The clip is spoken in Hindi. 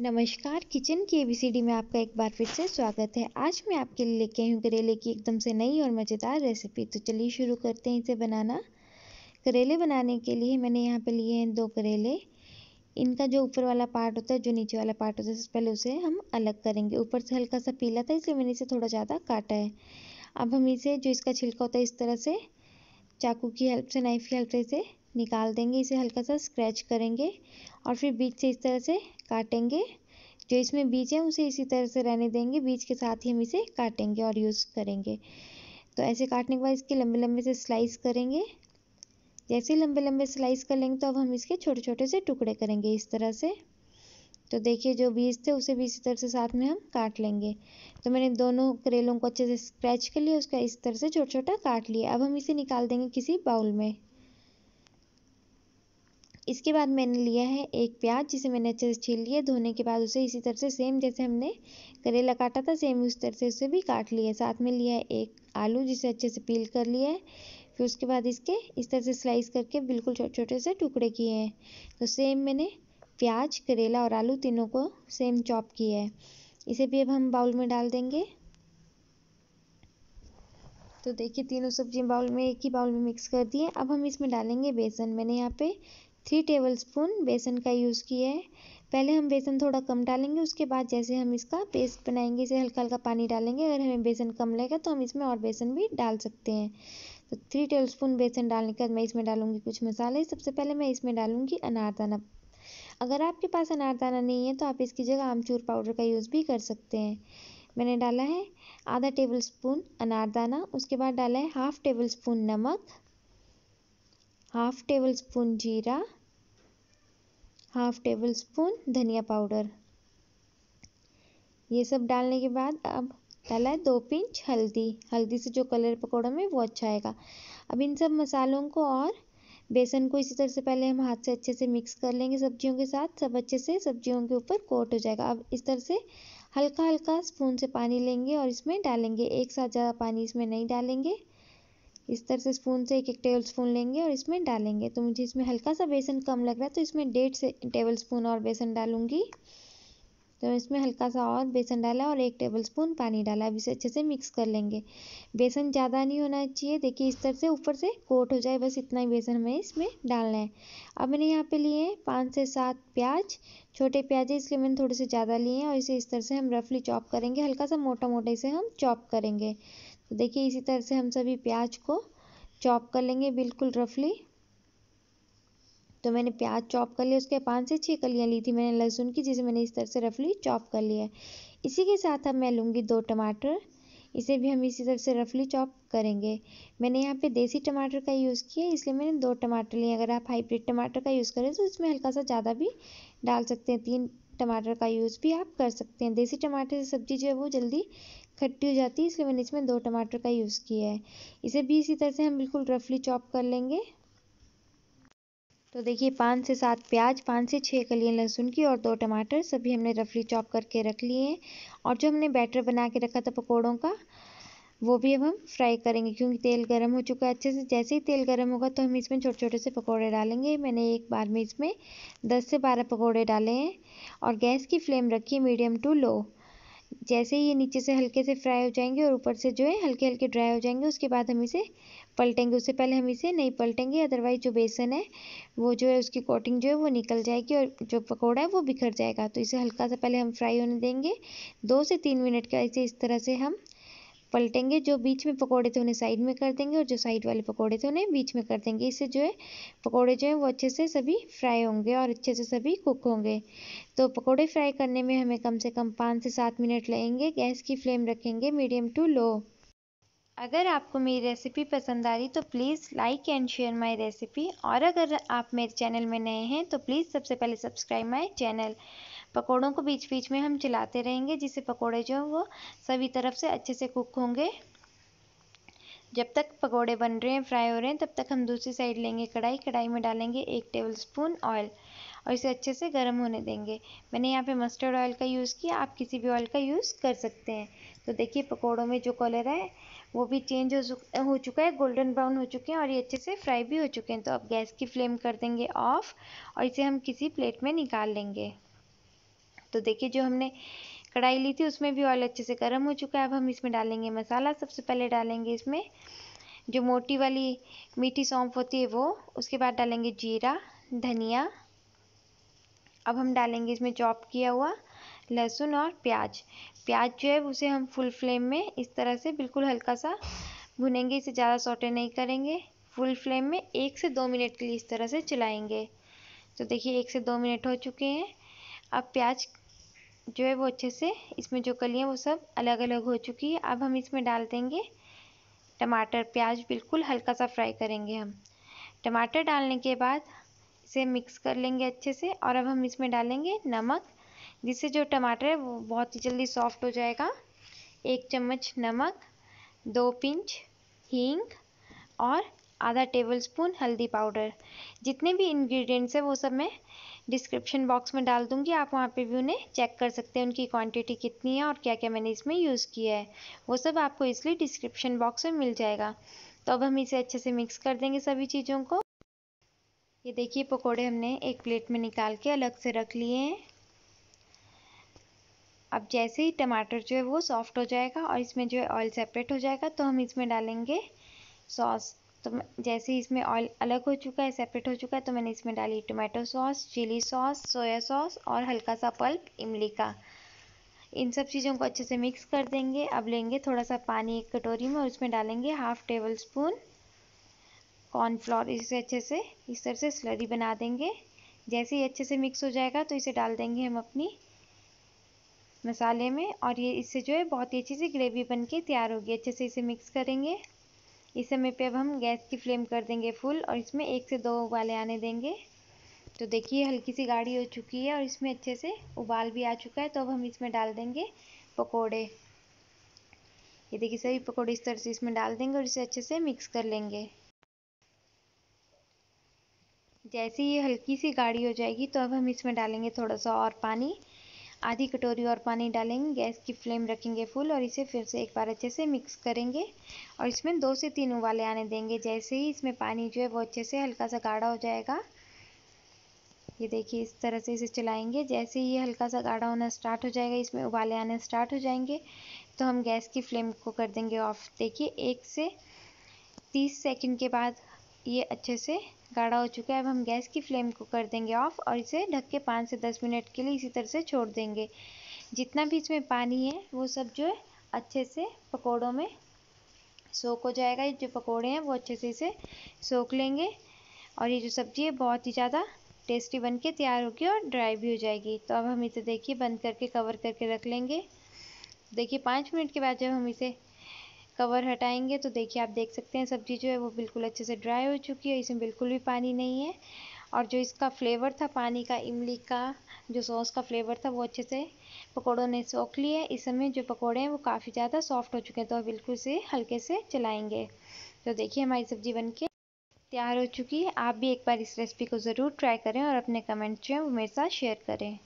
नमस्कार किचन की एबीसीडी में आपका एक बार फिर से स्वागत है आज मैं आपके लिए लेके आई हूँ करेले की एकदम से नई और मज़ेदार रेसिपी तो चलिए शुरू करते हैं इसे बनाना करेले बनाने के लिए मैंने यहाँ पे लिए हैं दो करेले इनका जो ऊपर वाला पार्ट होता है जो नीचे वाला पार्ट होता है सबसे पहले उसे हम अलग करेंगे ऊपर से हल्का सा पीला था इसलिए मैंने इसे थोड़ा ज़्यादा काटा है अब हम इसे जो इसका छिलका होता है इस तरह से चाकू की हेल्प से नाइफ़ की हेल्प से इसे निकाल देंगे इसे हल्का सा स्क्रैच करेंगे और फिर बीच से इस तरह से काटेंगे जो इसमें बीज है उसे इसी तरह से रहने देंगे बीज के साथ ही हम इसे काटेंगे और यूज़ करेंगे तो ऐसे काटने के बाद इसके लंबे लंबे से स्लाइस करेंगे जैसे लंबे लंबे स्लाइस कर लेंगे तो अब हम इसके छोटे छोटे से टुकड़े करेंगे इस तरह से तो देखिए जो बीज थे उसे भी इसी तरह से साथ में हम काट लेंगे तो मैंने दोनों करेलों को अच्छे से स्क्रैच कर लिया उसका इस तरह से छोटा छोटा काट लिया अब हम इसे निकाल देंगे किसी बाउल में इसके बाद मैंने लिया है एक प्याज जिसे मैंने अच्छे से छील लिया धोने के बाद उसे इसी तरह से सेम जैसे हमने करेला काटा था सेम उस तरह से उसे भी काट लिया साथ में लिया है एक आलू जिसे अच्छे से पील कर लिया है फिर उसके बाद इसके इस तरह से स्लाइस करके बिल्कुल छोटे छोटे से टुकड़े किए हैं तो सेम मैंने प्याज करेला और आलू तीनों को सेम चॉप किया है इसे भी अब हम बाउल में डाल देंगे तो देखिए तीनों सब्जियाँ बाउल में एक ही बाउल में मिक्स कर दिए अब हम इसमें डालेंगे बेसन मैंने यहाँ पे थ्री टेबल स्पून बेसन का यूज़ किया है पहले हम बेसन थोड़ा कम डालेंगे उसके बाद जैसे हम इसका पेस्ट बनाएंगे इसे हल्का हल्का पानी डालेंगे अगर हमें बेसन कम लगेगा तो हम इसमें और बेसन भी डाल सकते हैं तो थ्री टेबल स्पून बेसन डालने के बाद मैं इसमें डालूंगी कुछ मसाले सबसे पहले मैं इसमें डालूंगी अनारदाना अगर आपके पास अनारदाना नहीं है तो आप इसकी जगह आमचूर पाउडर का यूज़ भी कर सकते हैं मैंने डाला है आधा टेबल स्पून अनारदाना उसके बाद डाला है हाफ़ टेबल स्पून नमक हाफ टेबल स्पून जीरा हाफ टेबल स्पून धनिया पाउडर ये सब डालने के बाद अब डाला है दो पिंच हल्दी हल्दी से जो कलर पकौड़ों में वो अच्छा आएगा अब इन सब मसालों को और बेसन को इसी तरह से पहले हम हाथ से अच्छे से मिक्स कर लेंगे सब्जियों के साथ सब अच्छे से सब्जियों के ऊपर कोट हो जाएगा अब इस तरह से हल्का हल्का स्पून से पानी लेंगे और इसमें डालेंगे एक साथ ज़्यादा पानी इसमें नहीं डालेंगे इस तरह से स्पून से एक एक टेबल स्पून लेंगे और इसमें डालेंगे तो मुझे इसमें हल्का सा बेसन कम लग रहा है तो इसमें डेढ़ से टेबल स्पून और बेसन डालूंगी तो इसमें हल्का सा और बेसन डाला और एक टेबल स्पून पानी डाला अब इसे अच्छे से मिक्स कर लेंगे बेसन ज़्यादा नहीं होना चाहिए देखिए इस तरह से ऊपर से कोट हो जाए बस इतना ही बेसन हमें इसमें डालना है अब मैंने यहाँ पे लिए हैं पाँच से सात प्याज छोटे प्याज है इसलिए मैंने थोड़े से ज़्यादा लिए हैं और इसे इस तरह से हम रफली चॉप करेंगे हल्का सा मोटा मोटा इसे हम चॉप करेंगे तो देखिए इसी तरह से हम सभी प्याज को चॉप कर लेंगे बिल्कुल रफली तो मैंने प्याज चॉप कर लिया उसके पाँच से छः कलियाँ ली थी मैंने लहसुन की जिसे मैंने इस तरह से रफली चॉप कर लिया है इसी के साथ अब मैं लूँगी दो टमाटर इसे भी हम इसी तरह से रफली चॉप करेंगे मैंने यहाँ पे देसी टमाटर का यूज़ किया इसलिए मैंने दो टमाटर लिए अगर आप हाइब्रिड टमाटर का यूज़ करें तो इसमें हल्का सा ज़्यादा भी डाल सकते हैं तीन टमाटर का यूज़ भी आप कर सकते हैं देसी टमाटर से सब्ज़ी जो है वो जल्दी खट्टी हो जाती है इसलिए मैंने इसमें दो टमाटर का यूज़ किया है इसे भी इसी तरह से हम बिल्कुल रफली चॉप कर लेंगे तो देखिए पाँच से सात प्याज पाँच से छः कलियाँ लहसुन की और दो टमाटर सभी हमने रफली चॉप करके रख लिए हैं और जो हमने बैटर बना के रखा था पकौड़ों का वो भी अब हम फ्राई करेंगे क्योंकि तेल गर्म हो चुका है अच्छे से जैसे ही तेल गर्म होगा तो हम इसमें छोटे छोटे से पकौड़े डालेंगे मैंने एक बार में इसमें दस से बारह पकौड़े डाले हैं और गैस की फ्लेम रखी मीडियम टू लो जैसे ही ये नीचे से हल्के से फ्राई हो जाएंगे और ऊपर से जो है हल्के हल्के ड्राई हो जाएंगे उसके बाद हम इसे पलटेंगे उससे पहले हम इसे नहीं पलटेंगे अदरवाइज जो बेसन है वो जो है उसकी कोटिंग जो है वो निकल जाएगी और जो पकौड़ा है वो बिखर जाएगा तो इसे हल्का सा पहले हम फ्राई होने देंगे दो से तीन मिनट का इसे इस तरह से हम पलटेंगे जो बीच में पकौड़े थे उन्हें साइड में कर देंगे और जो साइड वाले पकौड़े थे उन्हें बीच में कर देंगे इससे जो है पकौड़े जो है वो अच्छे से सभी फ्राई होंगे और अच्छे से सभी कुक होंगे तो पकौड़े फ्राई करने में हमें कम से कम पाँच से सात मिनट लगेंगे गैस की फ्लेम रखेंगे मीडियम टू लो अगर आपको मेरी रेसिपी पसंद आ रही तो please like and share my recipe और अगर आप मेरे चैनल में नए हैं तो प्लीज़ सबसे पहले सब्सक्राइब माय चैनल पकौड़ों को बीच बीच में हम चलाते रहेंगे जिससे पकौड़े जो हैं वो सभी तरफ से अच्छे से कुक होंगे जब तक पकौड़े बन रहे हैं फ्राई हो रहे हैं तब तक हम दूसरी साइड लेंगे कढ़ाई कढ़ाई में डालेंगे एक टेबल स्पून ऑयल और इसे अच्छे से गर्म होने देंगे मैंने यहाँ पे मस्टर्ड ऑयल का यूज़ किया आप किसी भी ऑयल का यूज़ कर सकते हैं तो देखिए पकौड़ों में जो कलर है वो भी चेंज हो हो चुका है गोल्डन ब्राउन हो चुके हैं और ये अच्छे से फ्राई भी हो चुके हैं तो अब गैस की फ्लेम कर देंगे ऑफ़ और इसे हम किसी प्लेट में निकाल लेंगे तो देखिए जो हमने कढ़ाई ली थी उसमें भी ऑयल अच्छे से गर्म हो चुका है अब हम इसमें डालेंगे मसाला सबसे पहले डालेंगे इसमें जो मोटी वाली मीठी सौंफ होती है वो उसके बाद डालेंगे जीरा धनिया अब हम डालेंगे इसमें चॉप किया हुआ लहसुन और प्याज प्याज जो है उसे हम फुल फ्लेम में इस तरह से बिल्कुल हल्का सा भुनेंगे इसे ज़्यादा सोटे नहीं करेंगे फुल फ्लेम में एक से दो मिनट के लिए इस तरह से चलाएंगे तो देखिए एक से दो मिनट हो चुके हैं अब प्याज जो है वो अच्छे से इसमें जो कलियाँ वो सब अलग अलग हो चुकी है अब हम इसमें डाल देंगे टमाटर प्याज बिल्कुल हल्का सा फ्राई करेंगे हम टमाटर डालने के बाद इसे मिक्स कर लेंगे अच्छे से और अब हम इसमें डालेंगे नमक जिससे जो टमाटर है वो बहुत ही जल्दी सॉफ्ट हो जाएगा एक चम्मच नमक दो पिंच हींग और आधा टेबल स्पून हल्दी पाउडर जितने भी इंग्रेडिएंट्स हैं वो सब मैं डिस्क्रिप्शन बॉक्स में डाल दूंगी आप वहाँ पे भी उन्हें चेक कर सकते हैं उनकी क्वांटिटी कितनी है और क्या क्या मैंने इसमें यूज़ किया है वो सब आपको इसलिए डिस्क्रिप्शन बॉक्स में मिल जाएगा तो अब हम इसे अच्छे से मिक्स कर देंगे सभी चीज़ों को ये देखिए पकौड़े हमने एक प्लेट में निकाल के अलग से रख लिए हैं अब जैसे ही टमाटर जो है वो सॉफ्ट हो जाएगा और इसमें जो है ऑयल सेपरेट हो जाएगा तो हम इसमें डालेंगे सॉस तो जैसे ही इसमें ऑयल अलग हो चुका है सेपरेट हो चुका है तो मैंने इसमें डाली tomato sauce chilli sauce soya sauce और हल्का सा पल्प इमली का इन सब चीज़ों को अच्छे से मिक्स कर देंगे अब लेंगे थोड़ा सा पानी एक कटोरी में और उसमें डालेंगे हाफ टेबल स्पून कॉर्नफ्लोर इसे अच्छे से इस तरह से स्लरी बना देंगे जैसे ही अच्छे से मिक्स हो जाएगा तो इसे डाल देंगे हम अपनी मसाले में और ये इससे जो है बहुत ही अच्छी सी ग्रेवी बन के तैयार होगी अच्छे से इसे मिक्स करेंगे इस समय पे अब हम गैस की फ्लेम कर देंगे फुल और इसमें एक से दो उबाले आने देंगे तो देखिए हल्की सी गाढ़ी हो चुकी है और इसमें अच्छे से उबाल भी आ चुका है तो अब हम इसमें डाल देंगे पकोड़े ये देखिए सभी पकोड़े इस तरह से इसमें डाल देंगे और इसे अच्छे से मिक्स कर लेंगे जैसे ये हल्की सी गाढ़ी हो जाएगी तो अब हम इसमें डालेंगे थोड़ा सा और पानी आधी कटोरी और पानी डालेंगे गैस की फ्लेम रखेंगे फुल और इसे फिर से एक बार अच्छे से मिक्स करेंगे और इसमें दो से तीन उबाले आने देंगे जैसे ही इसमें पानी जो है वो अच्छे से हल्का सा गाढ़ा हो जाएगा ये देखिए इस तरह से इसे चलाएंगे जैसे ही हल्का सा गाढ़ा होना स्टार्ट हो जाएगा इसमें उबाले आने स्टार्ट हो जाएंगे तो हम गैस की फ्लेम को कर देंगे ऑफ देखिए एक से तीस सेकेंड के बाद ये अच्छे से गाढ़ा हो चुका है अब हम गैस की फ्लेम को कर देंगे ऑफ और इसे ढक के पाँच से दस मिनट के लिए इसी तरह से छोड़ देंगे जितना भी इसमें पानी है वो सब जो है अच्छे से पकौड़ों में सोख हो जाएगा ये जो पकौड़े हैं वो अच्छे से इसे सोख लेंगे और ये जो सब्ज़ी है बहुत ही ज़्यादा टेस्टी बन के तैयार होगी और ड्राई भी हो जाएगी तो अब हम इसे देखिए बंद करके कवर करके रख लेंगे देखिए पाँच मिनट के बाद जब हम इसे कवर हटाएंगे तो देखिए आप देख सकते हैं सब्जी जो है वो बिल्कुल अच्छे से ड्राई हो चुकी है इसमें बिल्कुल भी पानी नहीं है और जो इसका फ्लेवर था पानी का इमली का जो सॉस का फ्लेवर था वो अच्छे से पकौड़ों ने सोख है इस समय जो पकौड़े हैं वो काफ़ी ज़्यादा सॉफ्ट हो चुके हैं तो बिल्कुल से हल्के से चलाएँगे तो देखिए हमारी सब्जी बन के तैयार हो चुकी है आप भी एक बार इस रेसिपी को ज़रूर ट्राई करें और अपने कमेंट्स जो हैं वो मेरे साथ शेयर करें